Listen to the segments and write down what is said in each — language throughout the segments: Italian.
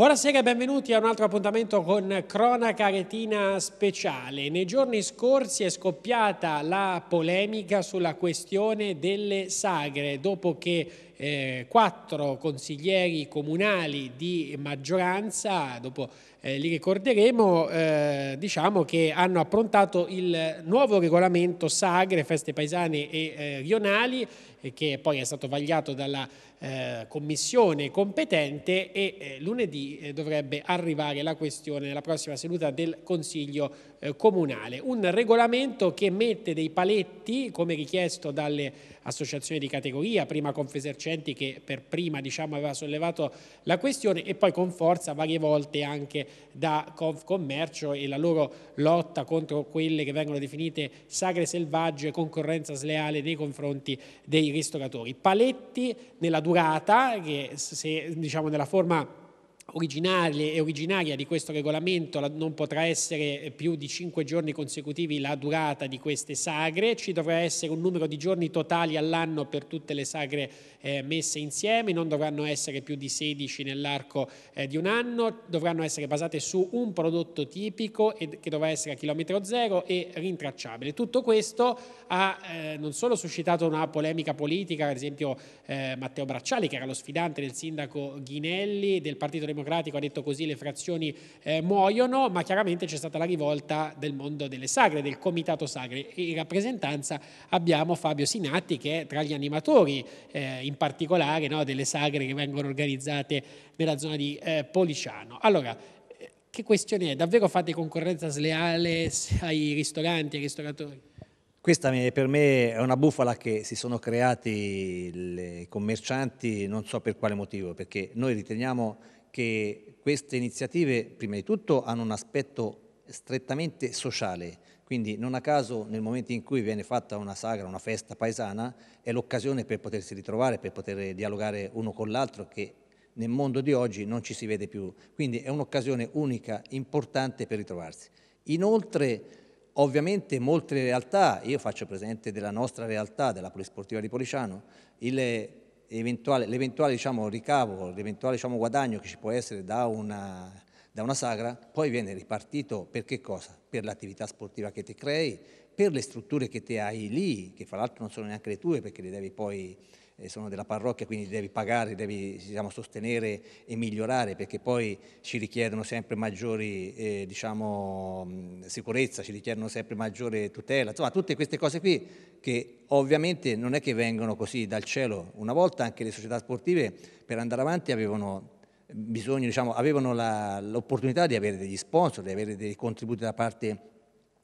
Buonasera e benvenuti a un altro appuntamento con Cronaca Retina Speciale. Nei giorni scorsi è scoppiata la polemica sulla questione delle sagre dopo che eh, quattro consiglieri comunali di maggioranza, dopo eh, li ricorderemo, eh, diciamo che hanno approntato il nuovo regolamento Sagre, feste paesane e eh, rionali, eh, che poi è stato vagliato dalla eh, commissione competente e eh, lunedì dovrebbe arrivare la questione nella prossima seduta del Consiglio Comunale. Un regolamento che mette dei paletti, come richiesto dalle associazioni di categoria, prima Confesercenti che per prima diciamo, aveva sollevato la questione e poi con forza varie volte anche da Confcommercio e la loro lotta contro quelle che vengono definite sagre selvagge e concorrenza sleale nei confronti dei ristoratori. Paletti nella durata, che se diciamo nella forma originaria e originaria di questo regolamento non potrà essere più di 5 giorni consecutivi la durata di queste sagre, ci dovrà essere un numero di giorni totali all'anno per tutte le sagre eh, messe insieme, non dovranno essere più di 16 nell'arco eh, di un anno, dovranno essere basate su un prodotto tipico ed, che dovrà essere a chilometro zero e rintracciabile. Tutto questo ha eh, non solo suscitato una polemica politica, ad esempio eh, Matteo Bracciali che era lo sfidante del sindaco Ghinelli del Partito Democratico Democratico ha detto così le frazioni eh, muoiono, ma chiaramente c'è stata la rivolta del mondo delle sagre, del comitato sagre. in rappresentanza abbiamo Fabio Sinatti che è tra gli animatori eh, in particolare no, delle sagre che vengono organizzate nella zona di eh, Policiano. Allora, eh, che questione è? Davvero fate concorrenza sleale ai ristoranti, ai ristoratori? Questa per me è una bufala che si sono creati i commercianti, non so per quale motivo, perché noi riteniamo che queste iniziative, prima di tutto, hanno un aspetto strettamente sociale, quindi non a caso nel momento in cui viene fatta una sagra, una festa paesana, è l'occasione per potersi ritrovare, per poter dialogare uno con l'altro che nel mondo di oggi non ci si vede più. Quindi è un'occasione unica, importante per ritrovarsi. Inoltre, ovviamente molte realtà, io faccio presente della nostra realtà, della Polisportiva di Policiano, il eventuale, l'eventuale diciamo, ricavo, l'eventuale diciamo, guadagno che ci può essere da una, da una sagra, poi viene ripartito per che cosa? Per l'attività sportiva che ti crei, per le strutture che te hai lì, che fra l'altro non sono neanche le tue perché le devi poi eh, sono della parrocchia, quindi devi pagare, devi diciamo, sostenere e migliorare, perché poi ci richiedono sempre maggiori eh, diciamo, sicurezza, ci richiedono sempre maggiore tutela, insomma tutte queste cose qui che ovviamente non è che vengono così dal cielo. Una volta anche le società sportive per andare avanti avevano bisogno, diciamo, avevano la, l'opportunità di avere degli sponsor, di avere dei contributi da parte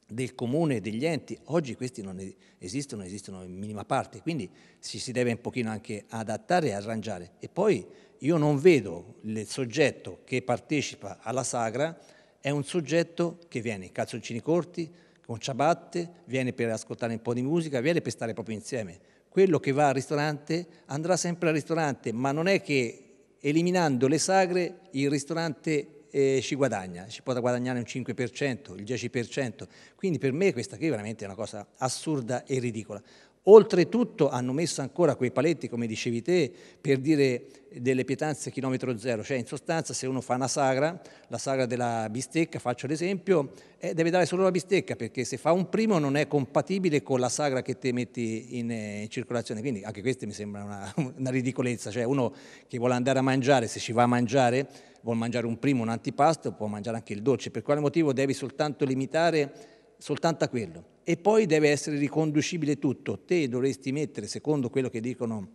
del comune, degli enti, oggi questi non esistono, esistono in minima parte, quindi ci si deve un pochino anche adattare e arrangiare. E poi io non vedo il soggetto che partecipa alla sagra, è un soggetto che viene in calzoncini corti, con ciabatte, viene per ascoltare un po' di musica, viene per stare proprio insieme. Quello che va al ristorante andrà sempre al ristorante, ma non è che eliminando le sagre il ristorante eh, ci guadagna, ci può guadagnare un 5%, il 10%, quindi per me questa qui è veramente una cosa assurda e ridicola. Oltretutto hanno messo ancora quei paletti, come dicevi te, per dire delle pietanze chilometro zero, cioè in sostanza se uno fa una sagra, la sagra della bistecca, faccio l'esempio, eh, deve dare solo la bistecca perché se fa un primo non è compatibile con la sagra che te metti in, eh, in circolazione, quindi anche questa mi sembra una, una ridicolezza, cioè uno che vuole andare a mangiare, se ci va a mangiare, vuole mangiare un primo, un antipasto, può mangiare anche il dolce, per quale motivo devi soltanto limitare soltanto a quello? e poi deve essere riconducibile tutto. Te dovresti mettere, secondo quello che dicono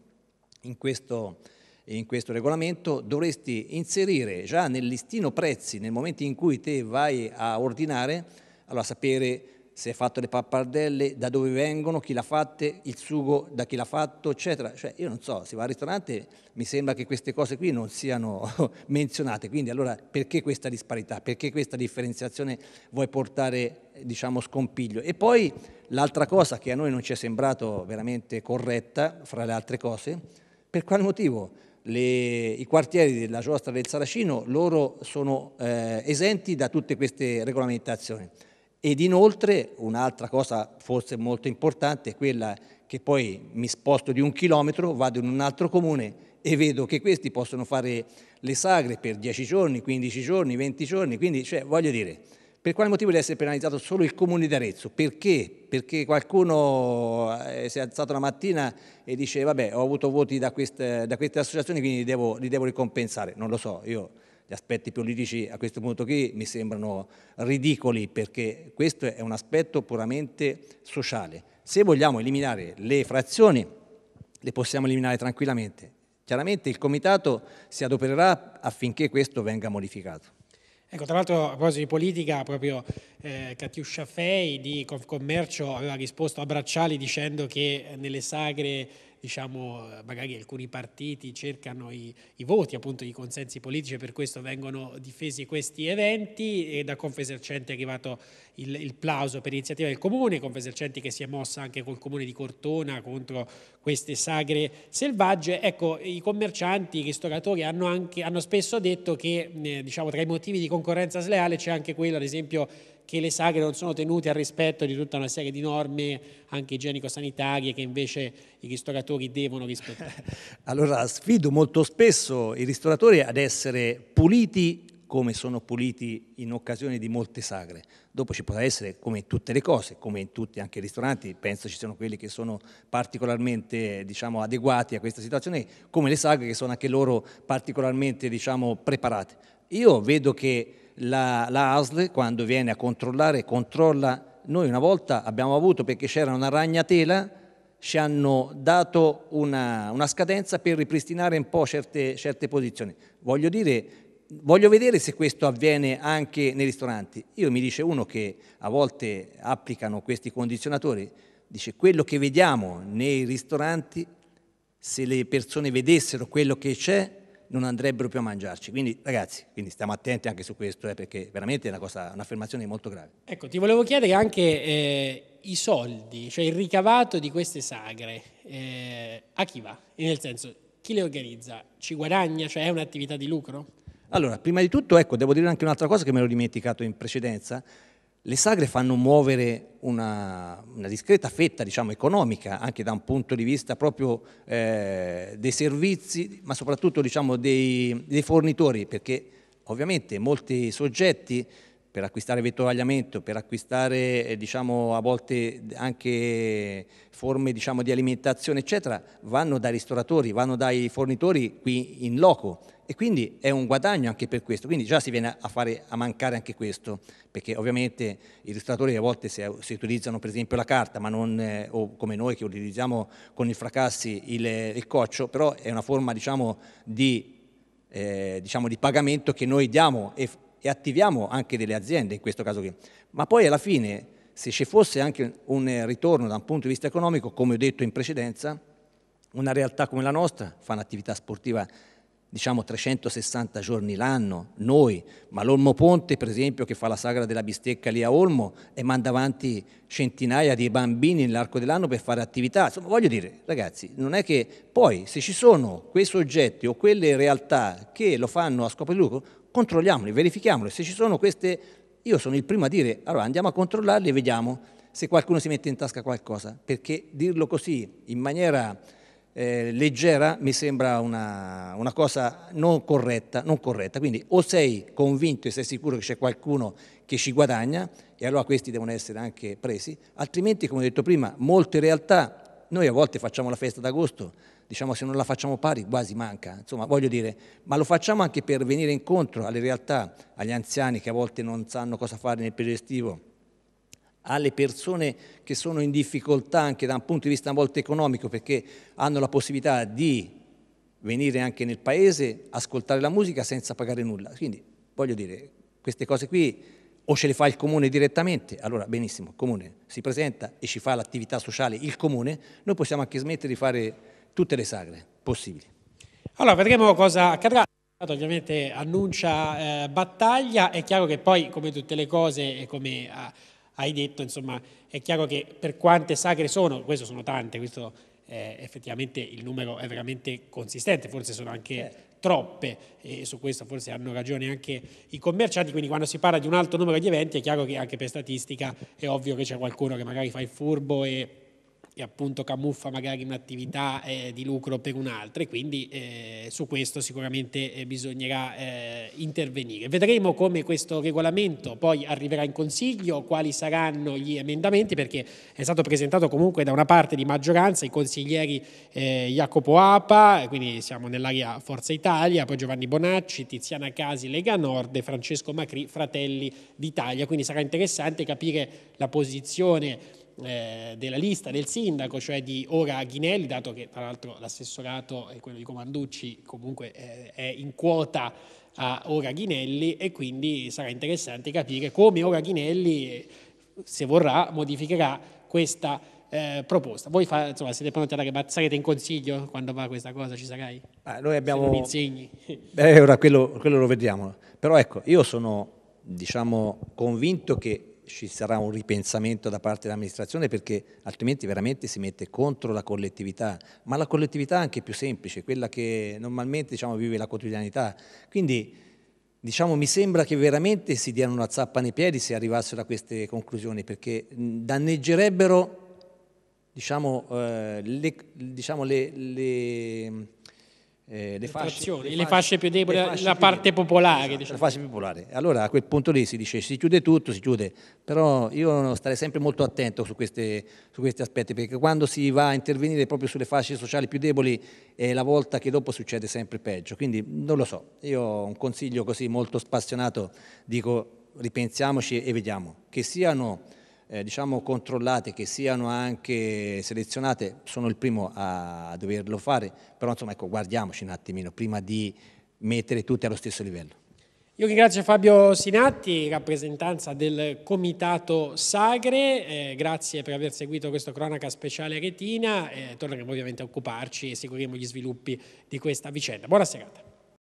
in questo, in questo regolamento, dovresti inserire già nel listino prezzi, nel momento in cui te vai a ordinare, allora sapere se hai fatto le pappardelle, da dove vengono, chi l'ha fatte, il sugo da chi l'ha fatto, eccetera. Cioè, io non so, se va al ristorante mi sembra che queste cose qui non siano menzionate, quindi allora perché questa disparità, perché questa differenziazione vuoi portare, diciamo, scompiglio? E poi l'altra cosa che a noi non ci è sembrato veramente corretta, fra le altre cose, per quale motivo? Le, i quartieri della giostra del Saracino, loro sono eh, esenti da tutte queste regolamentazioni. Ed inoltre un'altra cosa forse molto importante è quella che poi mi sposto di un chilometro, vado in un altro comune e vedo che questi possono fare le sagre per 10 giorni, 15 giorni, 20 giorni, quindi cioè, voglio dire, per quale motivo deve essere penalizzato solo il comune di Arezzo? Perché? Perché qualcuno eh, si è alzato la mattina e dice vabbè ho avuto voti da queste, da queste associazioni quindi li devo, li devo ricompensare, non lo so, io gli aspetti politici a questo punto qui mi sembrano ridicoli perché questo è un aspetto puramente sociale. Se vogliamo eliminare le frazioni, le possiamo eliminare tranquillamente. Chiaramente il Comitato si adopererà affinché questo venga modificato. Ecco, tra l'altro a proposito di politica, proprio eh, Catiuscia Fei di Confcommercio aveva risposto a Bracciali dicendo che eh, nelle sagre diciamo, eh, magari alcuni partiti cercano i, i, voti, appunto i consensi politici, per questo vengono difesi questi eventi e da Confesercenti è arrivato il, il plauso per iniziativa del Comune, Confesercenti che si è mossa anche col Comune di Cortona contro queste sagre selvagge. Ecco, i commercianti, i ristoratori hanno, anche, hanno spesso detto che eh, diciamo, tra i motivi di concorrenza sleale c'è anche quello, ad esempio, che le sagre non sono tenute al rispetto di tutta una serie di norme anche igienico-sanitarie che invece i ristoratori devono rispettare. Allora sfido molto spesso i ristoratori ad essere puliti come sono puliti in occasione di molte sagre. Dopo ci potrà essere, come in tutte le cose, come in tutti anche i ristoranti, penso ci siano quelli che sono particolarmente diciamo, adeguati a questa situazione, come le sagre che sono anche loro particolarmente diciamo, preparate. Io vedo che la, la ASL quando viene a controllare, controlla. Noi una volta abbiamo avuto, perché c'era una ragnatela, ci hanno dato una, una scadenza per ripristinare un po' certe, certe posizioni. Voglio dire, voglio vedere se questo avviene anche nei ristoranti. Io mi dice uno che a volte applicano questi condizionatori, dice quello che vediamo nei ristoranti, se le persone vedessero quello che c'è, non andrebbero più a mangiarci. Quindi ragazzi, quindi stiamo attenti anche su questo, eh, perché veramente è una cosa, un'affermazione molto grave. Ecco, ti volevo chiedere anche eh, i soldi, cioè il ricavato di queste sagre, eh, a chi va? E nel senso, chi le organizza? Ci guadagna? Cioè è un'attività di lucro? Allora, prima di tutto, ecco, devo dire anche un'altra cosa che me l'ho dimenticato in precedenza, le sagre fanno muovere una, una discreta fetta diciamo, economica, anche da un punto di vista proprio eh, dei servizi, ma soprattutto diciamo, dei, dei fornitori, perché ovviamente molti soggetti per acquistare vettovagliamento, per acquistare eh, diciamo, a volte anche forme diciamo, di alimentazione, eccetera, vanno dai ristoratori, vanno dai fornitori qui in loco e quindi è un guadagno anche per questo, quindi già si viene a, fare, a mancare anche questo, perché ovviamente i ristoratori a volte si, se utilizzano per esempio la carta, ma non eh, o come noi che utilizziamo con i fracassi il, eh, il coccio, però è una forma diciamo, di, eh, diciamo, di pagamento che noi diamo e e attiviamo anche delle aziende in questo caso qui. Ma poi alla fine, se ci fosse anche un ritorno da un punto di vista economico, come ho detto in precedenza, una realtà come la nostra fa un'attività sportiva diciamo 360 giorni l'anno, noi, ma l'Olmo Ponte per esempio che fa la sagra della bistecca lì a Olmo e manda avanti centinaia di bambini nell'arco dell'anno per fare attività, insomma voglio dire ragazzi, non è che poi se ci sono quei soggetti o quelle realtà che lo fanno a scopo di lucro, controlliamoli, verifichiamoli, se ci sono queste, io sono il primo a dire, allora andiamo a controllarli e vediamo se qualcuno si mette in tasca qualcosa, perché dirlo così, in maniera eh, leggera, mi sembra una, una cosa non corretta, non corretta, quindi o sei convinto e sei sicuro che c'è qualcuno che ci guadagna, e allora questi devono essere anche presi, altrimenti, come ho detto prima, molte realtà, noi a volte facciamo la festa d'agosto, diciamo se non la facciamo pari quasi manca, insomma voglio dire, ma lo facciamo anche per venire incontro alle realtà, agli anziani che a volte non sanno cosa fare nel periodo estivo, alle persone che sono in difficoltà anche da un punto di vista a volte economico perché hanno la possibilità di venire anche nel paese, ascoltare la musica senza pagare nulla. Quindi voglio dire, queste cose qui o ce le fa il comune direttamente, allora benissimo, il comune si presenta e ci fa l'attività sociale il comune, noi possiamo anche smettere di fare tutte le sagre possibili. Allora vedremo cosa accadrà. Ovviamente annuncia eh, battaglia, è chiaro che poi come tutte le cose e come ah, hai detto, insomma, è chiaro che per quante sagre sono, queste sono tante, questo, eh, effettivamente il numero è veramente consistente, forse sono anche eh. troppe e su questo forse hanno ragione anche i commercianti, quindi quando si parla di un alto numero di eventi è chiaro che anche per statistica è ovvio che c'è qualcuno che magari fa il furbo e che appunto camuffa magari un'attività eh, di lucro per un'altra e quindi eh, su questo sicuramente eh, bisognerà eh, intervenire. Vedremo come questo regolamento poi arriverà in Consiglio, quali saranno gli emendamenti perché è stato presentato comunque da una parte di maggioranza i consiglieri eh, Jacopo Apa, quindi siamo nell'area Forza Italia, poi Giovanni Bonacci, Tiziana Casi, Lega Nord e Francesco Macri, Fratelli d'Italia, quindi sarà interessante capire la posizione eh, della lista del sindaco, cioè di Ora Ghinelli, dato che tra l'altro l'assessorato e quello di Comanducci comunque eh, è in quota a Ora Ghinelli e quindi sarà interessante capire come Ora Ghinelli, se vorrà, modificherà questa eh, proposta. Voi fa, insomma, siete pronti ad arrivare, sarete in consiglio quando va questa cosa, ci sarai? Ah, noi abbiamo... Se non insegni. Beh, ora quello, quello lo vediamo. Però ecco, io sono diciamo convinto che ci sarà un ripensamento da parte dell'amministrazione perché altrimenti veramente si mette contro la collettività, ma la collettività è anche più semplice, quella che normalmente diciamo, vive la quotidianità. Quindi diciamo, mi sembra che veramente si diano una zappa nei piedi se arrivassero a queste conclusioni perché danneggerebbero diciamo, eh, le, diciamo, le, le eh, le, fasce, le, le, fasce, più deboli, la più parte debole. popolare. Esatto, diciamo. La fascia popolare. Allora a quel punto lì si dice si chiude tutto, si chiude, però io starei sempre molto attento su, queste, su questi aspetti, perché quando si va a intervenire proprio sulle fasce sociali più deboli è la volta che dopo succede sempre peggio, quindi non lo so, io un consiglio così molto spassionato dico ripensiamoci e vediamo che siano eh, diciamo controllate, che siano anche selezionate, sono il primo a doverlo fare, però insomma ecco, guardiamoci un attimino prima di mettere tutti allo stesso livello. Io ringrazio Fabio Sinatti, rappresentanza del Comitato Sagre, eh, grazie per aver seguito questa cronaca speciale retina, eh, torneremo ovviamente a occuparci e seguiremo gli sviluppi di questa vicenda. Buona serata.